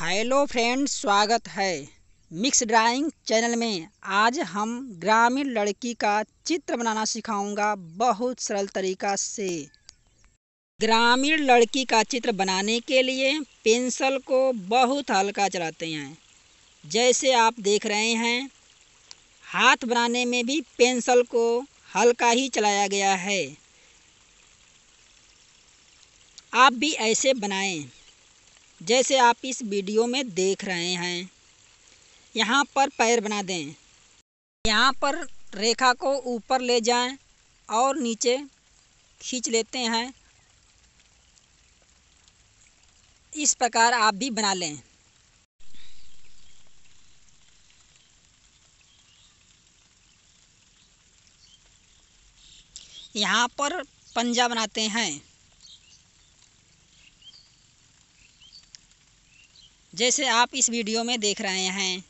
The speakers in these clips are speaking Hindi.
हेलो फ्रेंड्स स्वागत है मिक्स ड्राइंग चैनल में आज हम ग्रामीण लड़की का चित्र बनाना सिखाऊंगा बहुत सरल तरीका से ग्रामीण लड़की का चित्र बनाने के लिए पेंसिल को बहुत हल्का चलाते हैं जैसे आप देख रहे हैं हाथ बनाने में भी पेंसिल को हल्का ही चलाया गया है आप भी ऐसे बनाएं जैसे आप इस वीडियो में देख रहे हैं यहाँ पर पैर बना दें यहाँ पर रेखा को ऊपर ले जाएं और नीचे खींच लेते हैं इस प्रकार आप भी बना लें यहाँ पर पंजा बनाते हैं जैसे आप इस वीडियो में देख रहे हैं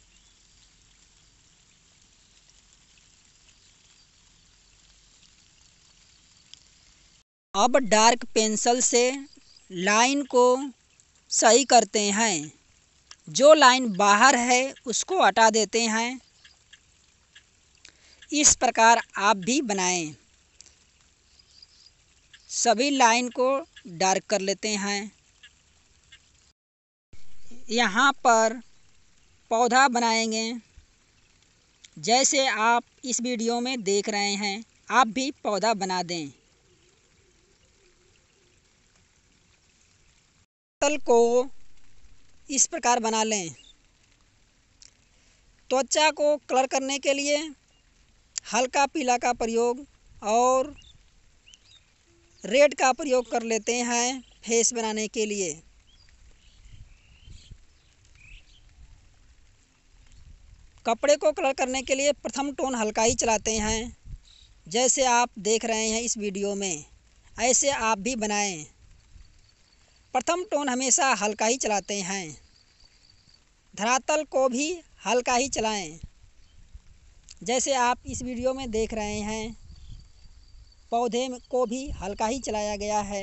अब डार्क पेंसिल से लाइन को सही करते हैं जो लाइन बाहर है उसको हटा देते हैं इस प्रकार आप भी बनाएं सभी लाइन को डार्क कर लेते हैं यहाँ पर पौधा बनाएंगे जैसे आप इस वीडियो में देख रहे हैं आप भी पौधा बना दें तल को इस प्रकार बना लें त्वचा को कलर करने के लिए हल्का पीला का प्रयोग और रेड का प्रयोग कर लेते हैं फेस बनाने के लिए कपड़े को कलर करने के लिए प्रथम टोन हल्का ही चलाते हैं जैसे आप देख रहे हैं इस वीडियो में ऐसे आप भी बनाएं प्रथम टोन हमेशा हल्का ही चलाते हैं धरातल को भी हल्का ही चलाएं जैसे आप इस वीडियो में देख रहे हैं पौधे को भी हल्का ही चलाया गया है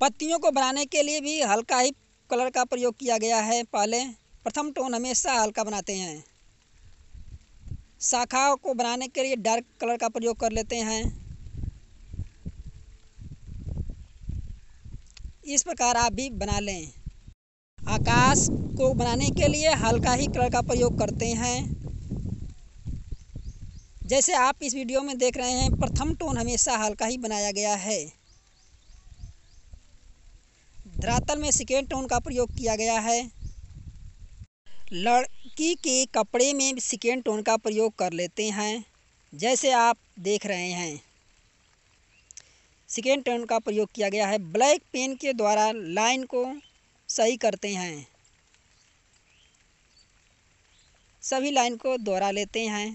पत्तियों को बनाने के लिए भी हल्का ही कलर का प्रयोग किया गया है पहले प्रथम टोन हमेशा हल्का बनाते हैं शाखाओं को बनाने के लिए डार्क कलर का प्रयोग कर लेते हैं इस प्रकार आप भी बना लें आकाश को बनाने के लिए हल्का ही कलर का प्रयोग करते हैं जैसे आप इस वीडियो में देख रहे हैं प्रथम टोन हमेशा हल्का ही बनाया गया है धरातल में सिकेंड टोन का प्रयोग किया गया है लड़की के कपड़े में सिकेंड टोन का प्रयोग कर लेते हैं जैसे आप देख रहे हैं सिकेंड टोन का प्रयोग किया गया है ब्लैक पेन के द्वारा लाइन को सही करते हैं सभी लाइन को दोहरा लेते हैं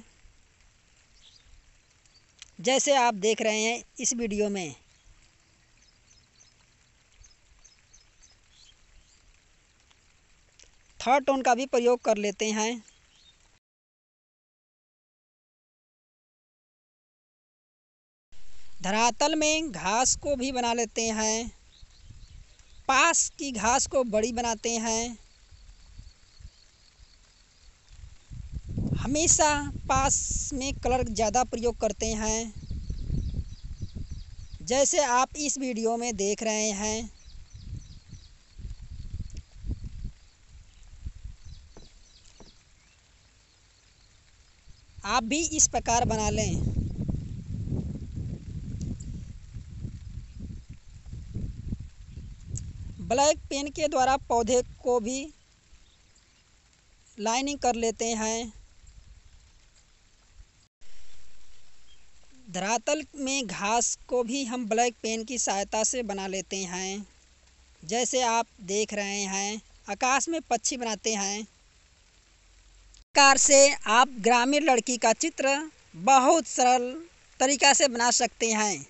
जैसे आप देख रहे हैं इस वीडियो में थर्ड टोन का भी प्रयोग कर लेते हैं धरातल में घास को भी बना लेते हैं पास की घास को बड़ी बनाते हैं हमेशा पास में कलर ज़्यादा प्रयोग करते हैं जैसे आप इस वीडियो में देख रहे हैं आप भी इस प्रकार बना लें ब्लैक पेन के द्वारा पौधे को भी लाइनिंग कर लेते हैं धरातल में घास को भी हम ब्लैक पेन की सहायता से बना लेते हैं जैसे आप देख रहे हैं आकाश में पक्षी बनाते हैं प्रकार से आप ग्रामीण लड़की का चित्र बहुत सरल तरीका से बना सकते हैं